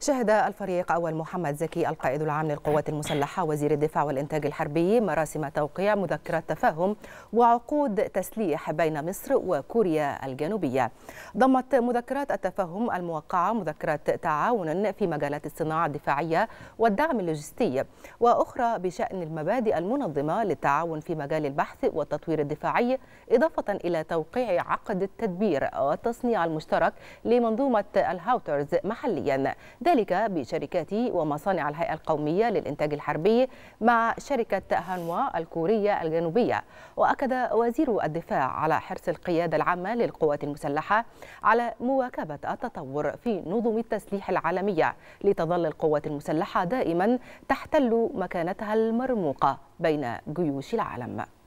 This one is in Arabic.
شهد الفريق أول محمد زكي القائد العام للقوات المسلحة وزير الدفاع والإنتاج الحربي مراسم توقيع مذكرة تفاهم وعقود تسليح بين مصر وكوريا الجنوبية ضمت مذكرات التفاهم الموقعة مذكرة تعاون في مجالات الصناعة الدفاعية والدعم اللوجستي وأخرى بشأن المبادئ المنظمة للتعاون في مجال البحث والتطوير الدفاعي إضافة إلى توقيع عقد التدبير والتصنيع المشترك لمنظومة الهاوترز محليا ذلك بشركات ومصانع الهيئة القومية للإنتاج الحربي مع شركة هانوا الكورية الجنوبية وأكد وزير الدفاع على حرص القيادة العامة للقوات المسلحة على مواكبة التطور في نظم التسليح العالمية لتظل القوات المسلحة دائما تحتل مكانتها المرموقة بين جيوش العالم